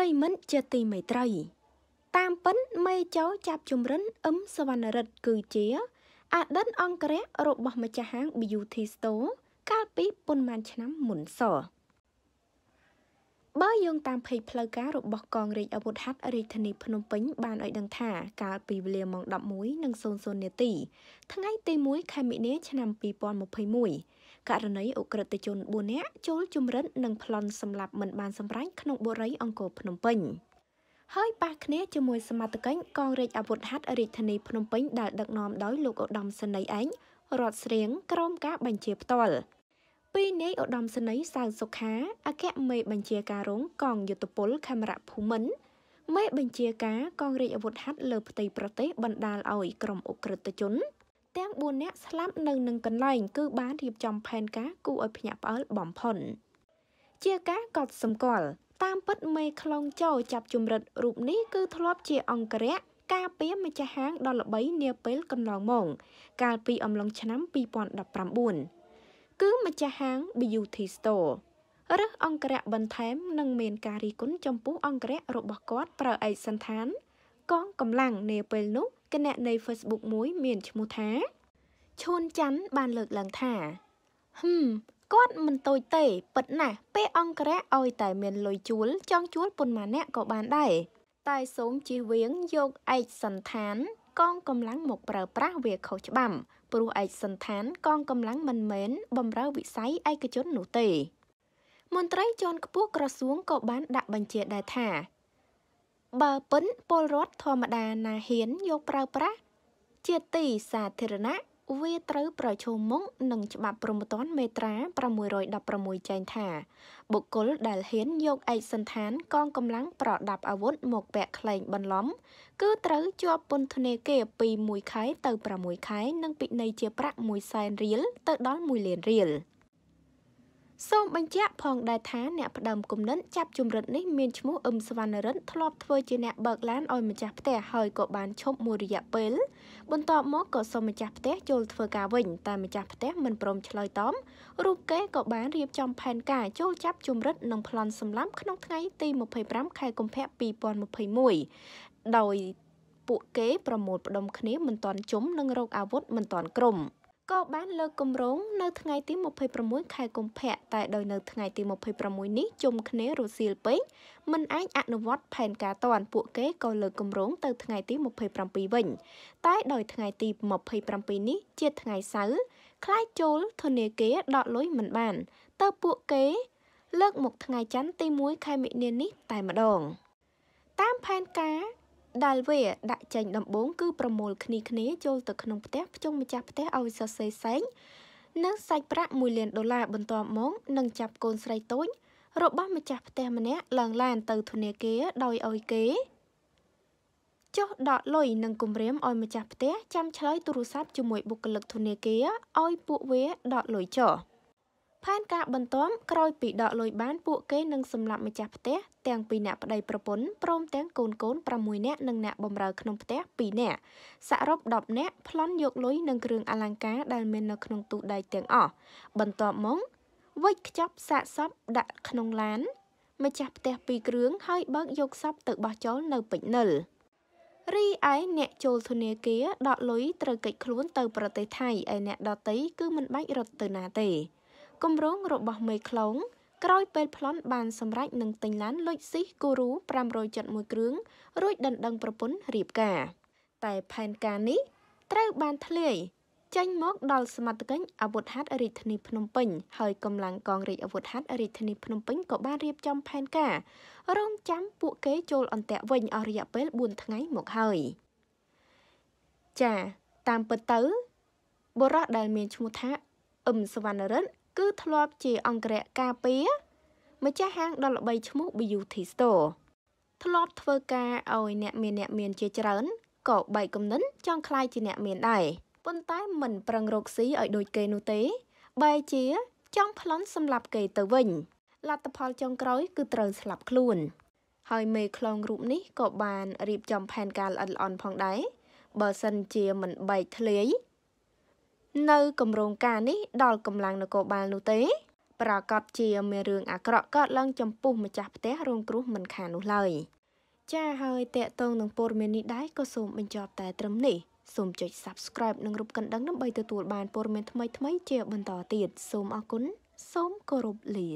រិមិត្តជាទីមេត្រី តាមពិនមេចៅចាប់ជំរិនអឹមសវណ្ណរិទ្ធគឺជាអតីតអង្គរៈរបស់ម្ចាស់ហាង Beauty Store កាលពីប៉ុន្មានឆ្នាំមុនសរបើយោងតាមភេកផ្លូវការរបស់កងរាជអាវុធហត្ថរាជធានីភ្នំពេញ បានឲ្យដឹងថាកាលពីវេលាម៉ោង11:00នាទីថ្ងៃទី1ខែមីនាឆ្នាំ2021ករណីអ ுக ្រិតជន4នាក់ចូលជំរិតនិងប្លន់សម្លាប់មិនបានសម្រាញ់ក្នុងបុរីអង្គរភ្នំពេញហើយប៉ះគ្នាជាមួយសមត្ថកិច្ចកងរាជអាវុធហត្ថរាជធានីភ្នំពេញដែលដឹកនាំដោយលោកឧត្តមសេនីយ៍ឯងរដ្ឋស្រៀងក្រមការបញ្ជាផ្ទាល់ពីនាយឧត្តមសេនីយ៍សៅសុខាអគ្គមេបញ្ជាការរងកងយុទ្ធពលខេមរៈភូមិន្ទមេបញ្ជាការកងរាជអាវុធហត្ថលើផ្ទៃប្រទេស បណ្ដាលឲ្យក្រុមអ ுக ្រិតជនទាំង4នាក់ស្លាប់នៅនឹងកន្លែងគឺ បានរៀបចំផែនការគួរឲ្យភ្ញាក់ផ្អើលបំផុតជាការកត់សម្គាល់តាមពិតមេខ្លងចោចាប់ជំរិតរូបនេះគឺធ្លាប់ជាអង្គរៈការពីម្ចាស់ហាងដ៏ល្បីនាពេលកន្លងមកកាលពីអំឡុងឆ្នាំ2019គឺម្ចាស់ហាង Beauty Store រើសអង្គរៈបន្ថែមនិងមានការរីគុណចំពោះអង្គរៈរបស់គាត់ប្រើឯកសន្តាន កងកម្លាំងនាពេលនោះគណៈនៃ Facebook មួយមានឈ្មោះថាឈូនច័ន្ទបានលើកឡើងថាហឹមគាត់មិនតូចទេពិតណាស់ពេលអង្គរៈឲ្យតែមានលុយជួល ចង់ជួលប៉ុន្មានអ្នកក៏បានដែរតែសូមជិះវៀងយកឯកសន្តាន កងកម្លាំងមកប្រើប្រាស់វាខុសច្បាប់ ព្រោះឯកសន្តាន កងកម្លាំងមិនមែនបំរើវិស័យឯកជននោះទេមន្ត្រីជាន់ខ្ពស់ក្រសួងក៏បាន ដាក់បញ្ជាដែរថាបើពិនពលរដ្ឋធម្មតាណាហ៊ានយកប្រើប្រាស់ជាទីសាធារណៈវាត្រូវប្រឈមមុខនឹងច្បាប់ប្រមទ័នមេត្រា616ចែងថាបុគ្គលដែលហ៊ានយកឯកសន្តានកងកម្លាំងប្រដាប់អាវុធមកពាក់ខ្លែងបន្លំ គឺត្រូវជាប់ពន្ធនាគារពី1ខែទៅ6ខែនិងពិន័យជាប្រាក់1សែនរៀលទៅដល់1លានរៀល។សូមបញ្ជាក់ផងដែរថាអ្នកផ្ដើមគំនិតចាប់ជំរិតនេះមានឈ្មោះអឹមសវណ្ណរិទ្ធធ្លាប់ធ្វើជាអ្នកបើកឡានឲ្យម្ចាស់ផ្ទះហើយក៏បានឈប់មួយរយៈពេល បន្ទាប់មកក៏សូមម្ចាស់ផ្ទះចូលធ្វើការវិញ តែម្ចាស់ផ្ទះមិនព្រមឆ្លើយតបរូបគេក៏បានរៀបចំផែនការចូលចាប់ជំរិតនិងប្លន់សម្លាប់ក្នុងថ្ងៃទី25ខែកុម្ភៈ2021ដោយពួកគេប្រមូលផ្ដុំគ្នាមិនទាន់ជុំនិងរកអាវុធមិនទាន់ក្រុម។ក៏បានលើកគម្រោងនៅថ្ងៃទី26ខែកុម្ភៈតែដោយនៅថ្ងៃទី26នេះជុំគ្នារសៀលពេកមិនអាចអនុវត្តផែនការតាន់ពួកគេក៏លើកគម្រោងទៅថ្ងៃទី27វិញ តែដោយថ្ងៃ ទី27នេះជាថ្ងៃសៅរ៍ខ្លាចចូលធនាគារដកលុយមិនបានតើពួកគេ លើកមកថ្ងៃច័ន្ទទី1ខែមិនិនានេះតែម្ដងតាមផែនការដែលវាដាក់ចេញដំបូងគឺប្រមូលគ្នាគ្នាចូលទៅក្នុងផ្ទះភ្ជុំម្ចាស់ផ្ទះឲ្យសរសេរសែងនិងសាច់ប្រាក់1លានដុល្លារបន្ទាប់មកនឹងចាប់កូនស្រីតូច របស់ម្ចាស់ផ្ទះម្នាក់ឡើងឡានទៅធនាគារដោយឲ្យគេចុះដកលុយនិងគម្រាមឲ្យម្ចាស់ផ្ទះចាំឆ្លើយទូរស័ព្ទជាមួយ បុគ្គលិកធនាគារឲ្យពួកវាដកលុយចោលផែនការបន្ទាប់ក្រោយពីដកលុយបាន ពួកគេនឹងសម្លាប់ម្ចាស់ផ្ទះទាំងពីរអ្នកប្តីប្រពន្ធព្រមទាំងកូនកូន6នាក់និងអ្នកបម្រើក្នុងផ្ទះ2នាក់សរុប10នាក់ប្លន់យកលុយនិងគ្រឿងអលង្ការដែលមាននៅក្នុងទូដៃទាំងអស់បន្ទាប់មកវិចខ្ចប់សាកសពដាក់ក្នុងឡាន ម្ចាស់ផ្ទះពីរគ្រឿងហើយបើកយកសពទៅបោះចោលនៅពេជ្រនិលរីឯអ្នកចូលធនាគារដកលុយត្រូវកិច្ចខ្លួនទៅប្រទេសថៃឯអ្នកដតីគឺមិនបាច់រត់ទៅណាទេគម្រោងរបស់មេខ្លងក្រោយពេលប្លន់បានសម្រេចនឹងទិញឡានលុចស៊ីសគូរូ571គ្រឿងរួចដណ្ដឹងប្រពន្ធរៀបការ តែផែនការនេះ ត្រូវបានធ្លាយចេញមកដល់សមត្ថកិច្ចអាវុធហត្ថរាជធានីភ្នំពេញហើយកម្លាំងកងរាជអាវុធហត្ថរាជធានីភ្នំពេញក៏បានរៀបចំផែនការរងចាំពួកគេចូលអន្ទាក់វិញអស់រយៈពេល4ថ្ងៃមកហើយចាតាមពិតទៅបុរសដែលមានឈ្មោះថាអឹមសវណ្ណរិទ្ធគឺធ្លាប់ជាអង្គរៈការពារម្ចាស់ហាងដ៏ល្បីឈ្មោះ Beauty Store ធ្លាប់ធ្វើការឲ្យអ្នកមានអ្នកមានជាច្រើនក៏បែកគំនិនចង់ខ្លាយជាអ្នកមានដែរប៉ុន្តែមិនប្រឹងរកស៊ីឲ្យដូចគេនោះទេ បែជាចង់ប្លន់សម្លាប់គេទៅវិញលទ្ធផលចុងក្រោយ គឺត្រូវស្លាប់ខ្លួន ហើយមេខ្លងរូបនេះក៏បានរៀបចំផែនការល្អិតល្អន់ផងដែរបើសិនជាមិនបែកធ្លាយនៅគម្រោងការនេះដល់កម្លាំងនគរបាលនោះទេ ប្រកបជាមានរឿងអាក្រក់កើតឡើងចំពោះម្ចាស់ផ្ទះរងគ្រោះមិនខាននោះឡើយចាហើយតេតងនឹងព័ត៌មាននេះដែរក៏សូមបញ្ចប់តែត្រឹមនេះសូមចុច Subscribe និងរូបកណ្ដឹងដើម្បីទទួលបានព័ត៌មានថ្មីៗជាបន្តទៀតសូមអរគុណសូមគោរពលា